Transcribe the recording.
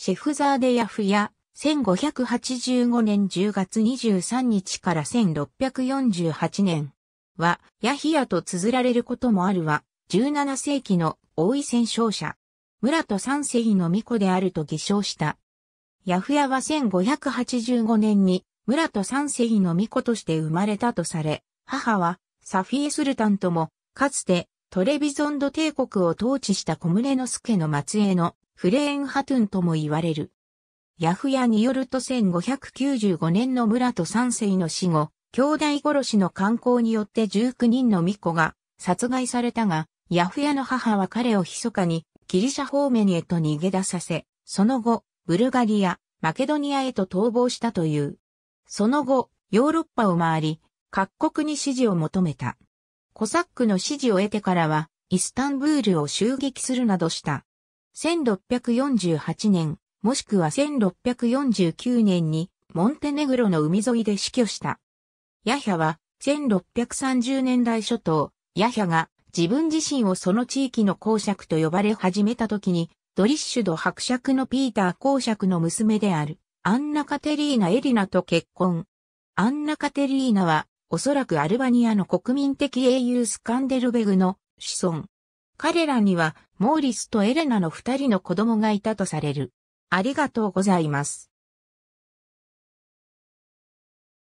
シェフザーデヤフや、1585年10月23日から1648年は、ヤヒヤと綴られることもあるは、17世紀の王位戦勝者、村と三世の巫女であると偽証した。ヤフヤは1585年に、村と三世の巫女として生まれたとされ、母は、サフィエ・スルタンとも、かつて、トレビゾンド帝国を統治した小宗の助の末裔のフレーンハトゥンとも言われる。ヤフヤによると1595年の村と三世の死後、兄弟殺しの観光によって19人の巫女が殺害されたが、ヤフヤの母は彼を密かにギリシャ方面へと逃げ出させ、その後、ブルガリア、マケドニアへと逃亡したという。その後、ヨーロッパを回り、各国に支持を求めた。コサックの支持を得てからは、イスタンブールを襲撃するなどした。1648年、もしくは1649年に、モンテネグロの海沿いで死去した。ヤヒャは、1630年代初頭、ヤヒャが自分自身をその地域の公爵と呼ばれ始めた時に、ドリッシュド伯爵のピーター公爵の娘である、アンナ・カテリーナ・エリナと結婚。アンナ・カテリーナは、おそらくアルバニアの国民的英雄スカンデルベグの子孫。彼らにはモーリスとエレナの二人の子供がいたとされる。ありがとうございます。